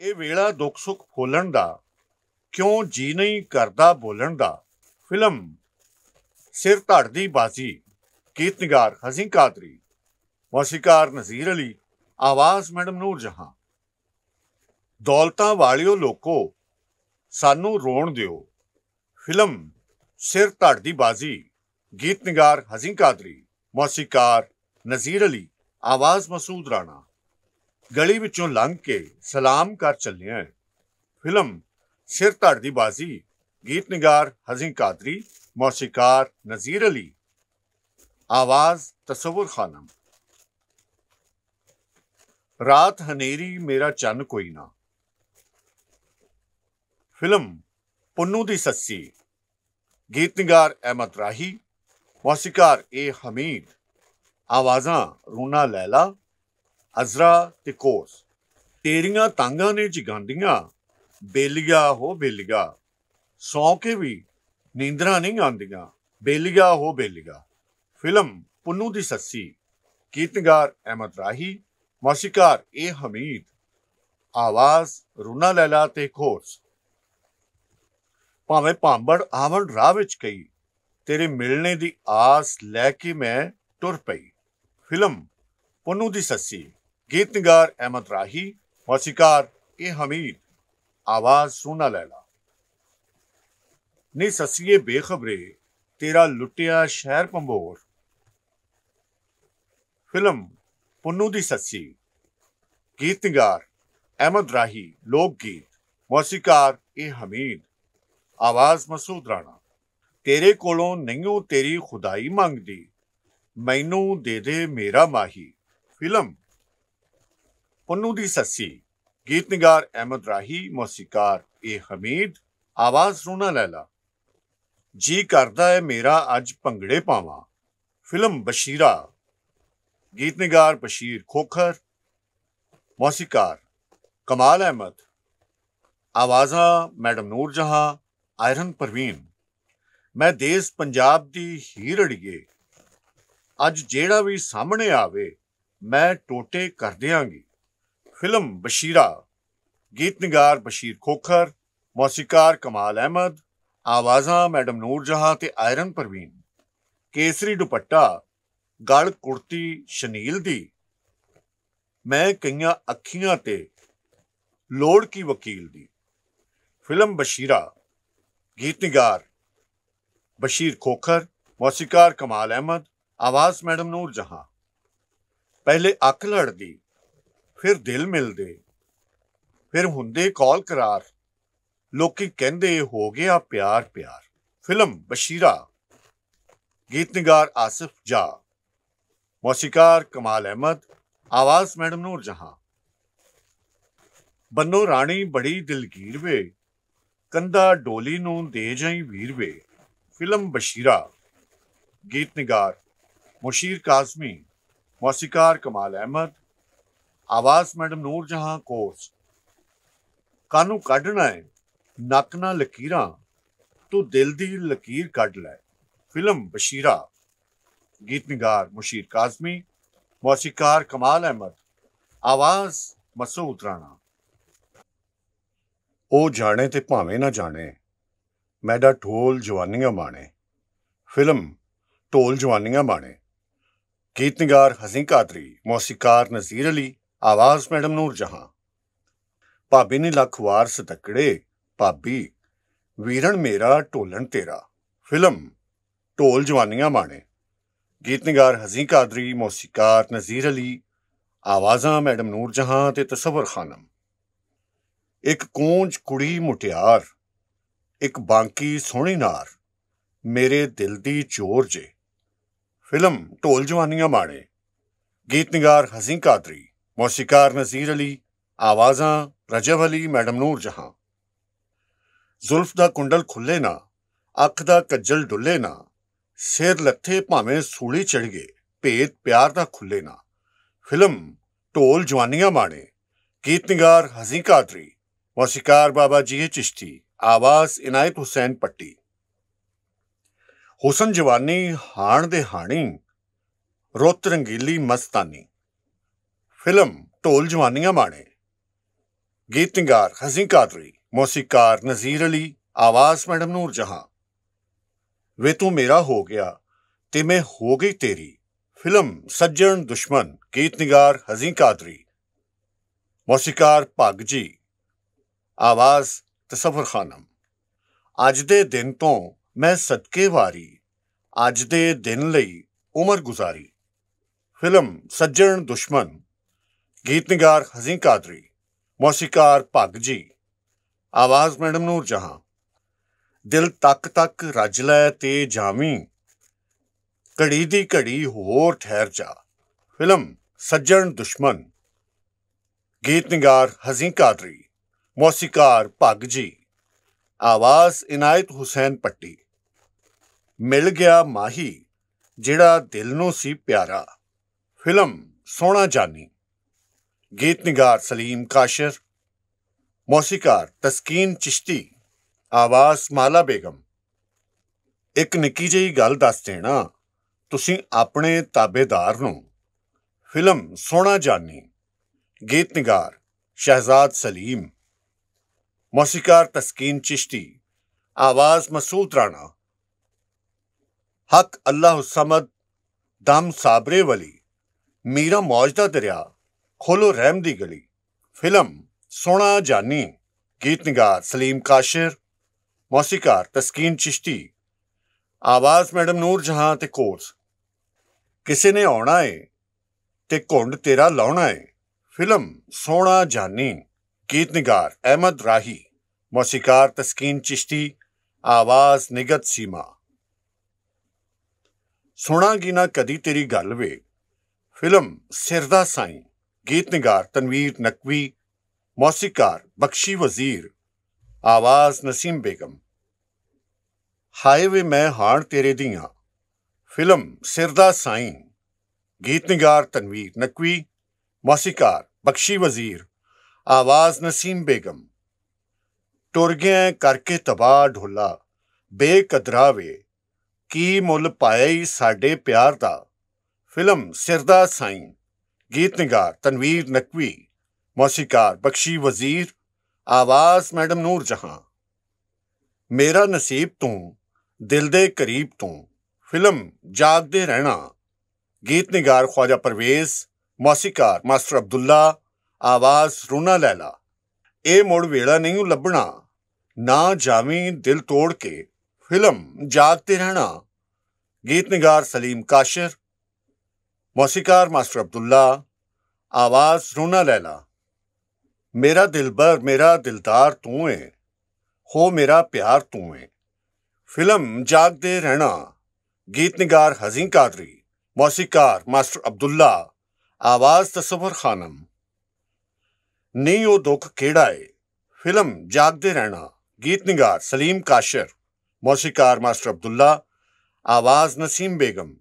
ਇਹ ਵੇਲਾ ਦੁੱਖ ਸੁੱਖ ਫੋਲਣ ਦਾ ਕਿਉਂ ਜੀ ਨਹੀਂ ਕਰਦਾ ਬੋਲਣ ਦਾ ਫਿਲਮ ਸਿਰ ਧੜਦੀ ਬਾਜ਼ੀ ਗੀਤ ਹਸੀਂ ਕਾਦਰੀ ਮੌਸੀਕਾਰ ਨਜ਼ੀਰ ਅਲੀ ਆਵਾਜ਼ ਮੈਡਮ ਨੂਰ ਜਹਾਂ ਦੌਲਤਾਂ ਵਾਲਿਓ ਲੋਕੋ ਸਾਨੂੰ ਰੋਣ ਦਿਓ ਫਿਲਮ ਸਿਰ ਧੜਦੀ ਬਾਜ਼ੀ ਗੀਤ ਹਸੀਂ ਕਾਦਰੀ ਮੌਸੀਕਾਰ ਨਜ਼ੀਰ ਅਲੀ ਆਵਾਜ਼ ਮਸੂਦ ਰਾਣਾ ਗਲੀ ਵਿੱਚੋਂ ਲੰਘ ਕੇ ਸਲਾਮ ਕਰ ਚੱਲਿਆ ਫਿਲਮ ਸਿਰ ਧੜ ਦੀ ਬਾਜ਼ੀ ਗੀਤ ਨਿਗਾਰ ਹਜ਼ੀ ਕਾਦਰੀ ਮੌਸੀਕਾਰ ਨਜ਼ੀਰ ਅਲੀ ਆਵਾਜ਼ ਤਸਵੁਰ ਖਾਨਮ ਰਾਤ ਹਨੇਰੀ ਮੇਰਾ ਚੰਨ ਕੋਈ ਨਾ ਫਿਲਮ ਪੁੰਨੂ ਦੀ ਸੱਸੀ ਗੀਤ ਨਿਗਾਰ ਅਹਿਮਦ ਰਾਹੀ ਮੌਸੀਕਾਰ ਏ ਹਮੀਦ ਆਵਾਜ਼ਾਂ ਰੂਨਾ ਲੈਲਾ ਹਜ਼ਰਾ ਤੇ ਕੋਸ ਤੇਰੀਆਂ ਤਾਂਗਾਂ ਨੇ ਜਗਾਂਦੀਆਂ ਬੇਲੀਆ ਹੋ ਬੇਲੀਆ ਸੌ ਕੇ ਵੀ ਨੀਂਦਰਾ ਨਹੀਂ ਆਂਦੀਆਂ ਬੇਲੀਆ ਹੋ ਬੇਲੀਆ ਫਿਲਮ ਪੁੰਨੂ ਦੀ ਸੱਸੀ ਗੀਤਗਾਰ ਅਹਿਮਦ ਰਾਹੀ ਮਾਸ਼ਿਕਾਰ ਏ ਹਮੀਦ ਆਵਾਜ਼ ਰੁਨਾ ਲੈਲਾ ਤੇ ਕੋਸ ਭਾਵੇਂ ਭਾਂਬੜ ਆਵਣ ਰਾਹ ਵਿੱਚ ਕਈ ਤੇਰੇ ਮਿਲਣੇ ਦੀ ਆਸ ਲੈ ਕੇ ਮੈਂ ਤੁਰ ਪਈ ਫਿਲਮ ਪੁੰਨੂ ਦੀ ਸੱਸੀ ਗੀਤ ਨਿਗਾਰ ਅਹਿਮਦ ਰਾਹੀ ਮੌਸੀਕਾਰ ਇਹ ਹਮੀਦ ਆਵਾਜ਼ ਸੁਣਾ ਲੈਲਾ ਨੀ ਸਸੀਏ ਬੇਖਬਰੇ ਤੇਰਾ ਲੁੱਟਿਆ ਸ਼ਹਿਰ ਪੰਬੋਰ ਫਿਲਮ ਪੁੰਨੂ ਦੀ ਸੱਸੀ ਗੀਤ ਨਿਗਾਰ ਅਹਿਮਦ ਰਾਹੀ ਲੋਕ ਗੀਤ ਮੌਸੀਕਾਰ ਇਹ ਹਮੀਦ ਆਵਾਜ਼ ਮਸੂਦ ਰਾਣਾ ਤੇਰੇ ਕੋਲੋਂ ਨਹੀਂਓ ਤੇਰੀ ਖੁਦਾਈ ਮੰਗਦੀ ਮੈਨੂੰ ਦੇ ਦੇ ਮੇਰਾ ਮਾਹੀ ਫਿਲਮ ਪੰਨੂ ਦੀ ਸੱਸੀ ਗੀਤ ਨਿਗਾਰ ਅਹਿਮਦ ਰਾਹੀ ਮੌਸੀਕਾਰ ਇਹ ਹਮੀਦ ਆਵਾਜ਼ ਸੁਣਾ ਲੈਲਾ ਜੀ ਕਰਦਾ ਹੈ ਮੇਰਾ ਅੱਜ ਭੰਗੜੇ ਪਾਵਾਂ ਫਿਲਮ ਬਸ਼ੀਰਾ ਗੀਤ ਨਿਗਾਰ ਬਸ਼ੀਰ ਖੋਖਰ ਮੌਸੀਕਾਰ ਕਮਾਲ ਅਹਿਮਦ ਆਵਾਜ਼ਾਂ ਮੈਡਮ ਨੂਰ ਜਹਾਂ ਆਇਰਨ ਪਰਵੀਨ ਮੈਂ ਦੇਸ਼ ਪੰਜਾਬ ਦੀ ਹੀਰ ਅੜੀਏ ਅੱਜ ਜਿਹੜਾ ਵੀ ਸਾਹਮਣੇ ਆਵੇ ਮੈਂ ਟੋਟੇ ਕਰ ਦਿਆਂਗੀ ਫਿਲਮ ਬਸ਼ੀਰਾ ਗੀਤਨਗਾਰ ਬਸ਼ੀਰ ਖੋਖਰ ਮੌਸੀਕਾਰ ਕਮਾਲ ਅਹਿਮਦ ਆਵਾਜ਼ਾਂ ਮੈਡਮ ਨੂਰ ਜਹਾਂ ਤੇ ਆਇਰਨ ਪਰਵੀਨ ਕੇਸਰੀ ਦੁਪੱਟਾ ਗਲ ਕੁਰਤੀ ਸ਼ਨੀਲ ਦੀ ਮੈਂ ਕਈਆਂ ਅੱਖੀਆਂ ਤੇ ਲੋੜ ਕੀ ਵਕੀਲ ਦੀ ਫਿਲਮ ਬਸ਼ੀਰਾ ਗੀਤਨਗਾਰ ਬਸ਼ੀਰ ਖੋਖਰ ਮੌਸੀਕਾਰ ਕਮਾਲ ਅਹਿਮਦ ਆਵਾਜ਼ ਮੈਡਮ ਨੂਰ ਜਹਾਂ ਪਹਿਲੇ ਅੱਖ ਲੜਦੀ ਫਿਰ ਦਿਲ ਮਿਲਦੇ ਫਿਰ ਹੁੰਦੇ ਕਾਲ ਕਰਾਰ ਲੋਕੀ ਕਹਿੰਦੇ ਹੋ ਗਿਆ ਪਿਆਰ ਪਿਆਰ ਫਿਲਮ ਬਸ਼ੀਰਾ ਗੀਤ ਨਿਗਾਰ ਆਸਿਫ ਜਾ ਮੌਸੀਕਾਰ ਕਮਾਲ ਅਹਿਮਦ ਆਵਾਜ਼ ਮੈਡਮ ਨੂਰ ਜਹਾਂ ਬੰਨੋ ਰਾਣੀ ਬੜੀ ਦਿਲਗੀਰ ਵੇ ਕੰਦਾ ਢੋਲੀ ਨੂੰ ਦੇ ਜਾਈ ਵੀਰ ਵੇ ਫਿਲਮ ਬਸ਼ੀਰਾ ਗੀਤ ਨਿਗਾਰ ਮੁਸ਼ੀਰ ਕਾਜ਼ਮੀ ਮੌਸੀਕਾਰ ਕਮਾਲ ਅਹਿਮਦ ਆਵਾਸ ਮੈਡਮ ਨੂਰ ਜਹਾਂ ਕੋਸ ਕਾਨੂੰ ਕੱਢਣਾ ਹੈ ਨੱਕ ਨਾਲ ਲਕੀਰਾਂ ਤੂੰ ਦਿਲ ਦੀ ਲਕੀਰ ਕੱਢ ਲੈ ਫਿਲਮ ਬਸ਼ੀਰਾ ਗੀਤ ਨਿਗਾਰ ਮੁਸ਼ੀਰ ਕਾਜ਼ਮੀ ਮੌਸੀਕਾਰ ਕਮਾਲ ਅਹਿਮਦ ਆਵਾਜ਼ ਮਸੂਦ ਰਾਣਾ ਉਹ ਜਾਣੇ ਤੇ ਭਾਵੇਂ ਨਾ ਜਾਣੇ ਮੈਡਾ ਢੋਲ ਜਵਾਨੀਆਂ ਮਾਣੇ ਫਿਲਮ ਢੋਲ ਜਵਾਨੀਆਂ ਮਾਣੇ ਗੀਤ ਨਿਗਾਰ ਹਸੀਂ ਕਾਦਰੀ ਮੌਸੀਕਾਰ ਨਜ਼ੀਰ ਅਲੀ ਆਵਾਜ਼ ਮੈਡਮ ਨੂਰ ਜਹਾਂ ਭਾਬੀ ਨੇ ਲੱਖ ਵਾਰ ਸਤਕੜੇ ਭਾਬੀ ਵੀਰਣ ਮੇਰਾ ਢੋਲਣ ਤੇਰਾ ਫਿਲਮ ਢੋਲ ਜਵਾਨੀਆਂ ਮਾਣੇ ਗੀਤ ਨਿਗਾਰ ਹਜ਼ੀਂ ਕਾਦਰੀ ਮੌਸੀਕਾਰ ਨਜ਼ੀਰ ਅਲੀ ਆਵਾਜ਼ਾਂ ਮੈਡਮ ਨੂਰ ਜਹਾਂ ਤੇ ਤਸਵਰ ਖਾਨਮ ਇੱਕ ਕੂੰਜ ਕੁੜੀ ਮੁਟਿਆਰ ਇੱਕ ਬਾਂਕੀ ਸੋਹਣੀ ਨਾਰ ਮੇਰੇ ਦਿਲ ਦੀ ਚੋਰ ਜੇ ਫਿਲਮ ਢੋਲ ਜਵਾਨੀਆਂ ਮਾਣੇ ਗੀਤ ਨਿਗਾਰ ਹਜ਼ੀਂ ਕਾਦਰੀ ਮੌਸੀਕਾਰ ਨਜ਼ੀਰ ਅਲੀ ਆਵਾਜ਼ਾਂ ਰਜਵ ਅਲੀ ਮੈਡਮ ਨੂਰ ਜਹਾਂ ਜ਼ੁਲਫ ਦਾ ਕੁੰਡਲ ਖੁੱਲੇ ਨਾ ਅੱਖ ਦਾ ਕੱਜਲ ਡੁੱਲੇ ਨਾ ਸਿਰ ਲੱਥੇ ਭਾਵੇਂ ਸੂਲੀ ਚੜ ਗਏ ਭੇਦ ਪਿਆਰ ਦਾ ਖੁੱਲੇ ਨਾ ਫਿਲਮ ਢੋਲ ਜਵਾਨੀਆਂ ਮਾਣੇ ਗੀਤ ਹਜ਼ੀ ਕਾਦਰੀ ਮੌਸੀਕਾਰ ਬਾਬਾ ਜੀ ਚਿਸ਼ਤੀ ਆਵਾਜ਼ ਇਨਾਇਤ ਹੁਸੈਨ ਪੱਟੀ ਹੁਸਨ ਜਵਾਨੀ ਹਾਣ ਦੇ ਹਾਣੀ ਰੋਤ ਰੰਗੀਲੀ ਮਸਤਾਨੀ ਫਿਲਮ ਢੋਲ ਜਵਾਨੀਆਂ ਮਾਣੇ ਗੀਤ ਨਿਗਾਰ ਕਾਦਰੀ ਮੌਸੀਕਾਰ ਨਜ਼ੀਰ ਅਲੀ ਆਵਾਜ਼ ਮੈਡਮ ਨੂਰ ਜਹਾਂ ਵੇ ਤੂੰ ਮੇਰਾ ਹੋ ਗਿਆ ਤੇ ਮੈਂ ਹੋ ਗਈ ਤੇਰੀ ਫਿਲਮ ਸੱਜਣ ਦੁਸ਼ਮਨ ਗੀਤ ਨਿਗਾਰ ਕਾਦਰੀ ਮੌਸੀਕਾਰ ਭਗ ਜੀ ਆਵਾਜ਼ ਤਸਫਰ ਖਾਨਮ ਅੱਜ ਦੇ ਦਿਨ ਤੋਂ ਮੈਂ ਸਦਕੇ ਵਾਰੀ ਅੱਜ ਦੇ ਦਿਨ ਲਈ ਉਮਰ ਗੁਜ਼ਾਰੀ ਫਿਲਮ ਸੱਜਣ ਦੁਸ਼ਮਨ ਗੀਤ ਨਿਗਾਰ ਕਾਦਰੀ ਮੌਸੀਕਾਰ ਭੱਗ ਜੀ ਆਵਾਜ਼ ਮੈਡਮ ਨੂਰ ਜਹਾਂ ਦਿਲ ਤੱਕ ਤੱਕ ਰੱਜ ਲੈ ਤੇ ਜਾਵੀ ਘੜੀ ਦੀ ਘੜੀ ਹੋਰ ਠਹਿਰ ਜਾ ਫਿਲਮ ਸੱਜਣ ਦੁਸ਼ਮਣ ਗੀਤ ਨਿਗਾਰ ਕਾਦਰੀ ਮੌਸੀਕਾਰ ਭੱਗ ਜੀ ਆਵਾਜ਼ ਇਨਾਇਤ ਹੁਸੈਨ ਪੱਟੀ ਮਿਲ ਗਿਆ ਮਾਹੀ ਜਿਹੜਾ ਦਿਲ ਨੂੰ ਸੀ ਪਿਆਰਾ ਫਿਲਮ ਸੋਹਣਾ ਜਾਨੀ गीत नगार सलीम काशिर मौसीकार ਤਸਕੀਨ ਚਿਸ਼ਤੀ ਆਵਾਜ਼ ਮਾਲਾ ਬੇਗਮ ਇੱਕ ਨਿੱਕੀ ਜਿਹੀ ਗੱਲ ਦੱਸ ਦੇਣਾ ਤੁਸੀਂ ਆਪਣੇ ਤਾਬੇਦਾਰ ਨੂੰ ਫਿਲਮ ਸੋਣਾ ਜਾਨੀ ਗੀਤ ਨਗਾਰ ਸ਼ਹਿਜ਼ਾਦ ਸਲੀਮ ਮੌਸੀਕਾਰ ਤਸਕੀਨ ਚਿਸ਼ਤੀ ਆਵਾਜ਼ ਮਸੂਦ ਰਾਣਾ ਹਕ ਅੱਲਾਹੁ ਸਮਦ ਦਮ ਸਾਬਰੇ ਵਲੀ ਮੇਰਾ ਮੌਜਦਾ ਦਰਿਆ खोलो रैम दी गली फिल्म सोना जानी गीत नगार सलीम काशिर मौसीकार तस्कीन चिश्ती ਆਵਾਜ਼ ਮੈਡਮ ਨੂਰ ਜਹਾਂ ਤੇ ਕੋਰਸ ਕਿਸੇ ਨੇ ਆਉਣਾ ਏ ਤੇ ਘੁੰਡ ਤੇਰਾ ਲਾਉਣਾ ਏ ਫਿਲਮ ਸੋਹਣਾ ਜਾਨੀ ਗੀਤ ਨਿਗਾਰ ਅਹਿਮਦ ਰਾਹੀ ਮੌਸੀਕਾਰ ਤਸਕੀਨ ਚਿਸ਼ਤੀ ਆਵਾਜ਼ ਨਿਗਤ ਸੀਮਾ ਸੁਣਾਂਗੀ ਨਾ ਕਦੀ ਤੇਰੀ ਗੱਲ ਵੇ ਫਿਲਮ ਸਿਰਦਾ ਸਾਈਂ ਗੀਤ ਨਿਗਾਰ ਤਨਵੀਰ ਨਕਵੀ ਮੌਸੀਕਾਰ ਬਖਸ਼ੀ ਵਜ਼ੀਰ ਆਵਾਜ਼ ਨਸੀਮ ਬੇਗਮ ਹਾਈਵੇ ਮੈਂ ਹਾਣ ਤੇਰੇ ਦੀਆਂ ਫਿਲਮ ਸਿਰਦਾ ਸਾਈਂ ਗੀਤ ਨਿਗਾਰ ਤਨਵੀਰ ਨਕਵੀ ਮੌਸੀਕਾਰ ਬਖਸ਼ੀ ਵਜ਼ੀਰ ਆਵਾਜ਼ ਨਸੀਮ ਬੇਗਮ ਟੁਰ ਗਿਆ ਕਰਕੇ ਤਬਾਹ ਢੋਲਾ ਬੇਕਦਰਾ ਵੇ ਕੀ ਮੁੱਲ ਪਾਇਆ ਸਾਡੇ ਪਿਆਰ ਦਾ ਫਿਲਮ ਸਿਰਦਾ ਸਾਈਂ ਗੀਤ ਨਿਗਾਰ ਤਨਵੀਰ ਨਕਵੀ ਮੌਸੀਕਾਰ ਬਖਸ਼ੀ ਵਜ਼ੀਰ ਆਵਾਜ਼ ਮੈਡਮ ਨੂਰ ਜਹਾਂ ਮੇਰਾ ਨਸੀਬ ਤੂੰ ਦਿਲ ਦੇ ਕਰੀਬ ਤੂੰ ਫਿਲਮ ਜਾਗਦੇ ਰਹਿਣਾ ਗੀਤ ਨਿਗਾਰ ਖਵਾਜਾ ਪਰਵੇਜ਼ ਮੌਸੀਕਾਰ ਮਾਸਟਰ ਅਬਦੁੱਲਾ ਆਵਾਜ਼ ਰੂਨਾ ਲੈਲਾ ਇਹ ਮੋੜ ਵੇਲਾ ਨਹੀਂ ਲੱਭਣਾ ਨਾ ਜਾਵੇਂ ਦਿਲ ਤੋੜ ਕੇ ਫਿਲਮ ਜਾਗਦੇ ਰਹਿਣਾ ਗੀਤ ਨਿਗਾਰ ਸਲੀਮ ਕਾਸ਼ਰ मौसीकार ਮਾਸਟਰ ਅਬਦੁੱਲਾ ਆਵਾਜ਼ ਰੋਣਾ ਲੈਲਾ ਮੇਰਾ ਦਿਲਬਰ ਮੇਰਾ ਦਿਲਦਾਰ ਤੂੰ ਏ ਹੋ ਮੇਰਾ ਪਿਆਰ ਤੂੰ ਏ ਫਿਲਮ ਜਾਗਦੇ ਰਹਿਣਾ ਗੀਤ ਨਿਗਾਰ ਹਜ਼ੀਂ ਕਾਦਰੀ ਮੌਸੀਕਾਰ ਮਾਸਟਰ ਅਬਦੁੱਲਾ ਆਵਾਜ਼ ਤਸਵਰ ਖਾਨਮ ਨਹੀਂ ਉਹ ਦੁੱਖ ਕਿਹੜਾ ਏ ਫਿਲਮ ਜਾਗਦੇ ਰਹਿਣਾ ਗੀਤ ਨਿਗਾਰ ਸਲੀਮ ਕਾਸ਼ਰ ਮੌਸੀਕਾਰ ਮਾਸਟਰ ਅਬਦੁੱਲਾ ਆਵਾਜ਼ ਨਸੀਮ ਬੇਗਮ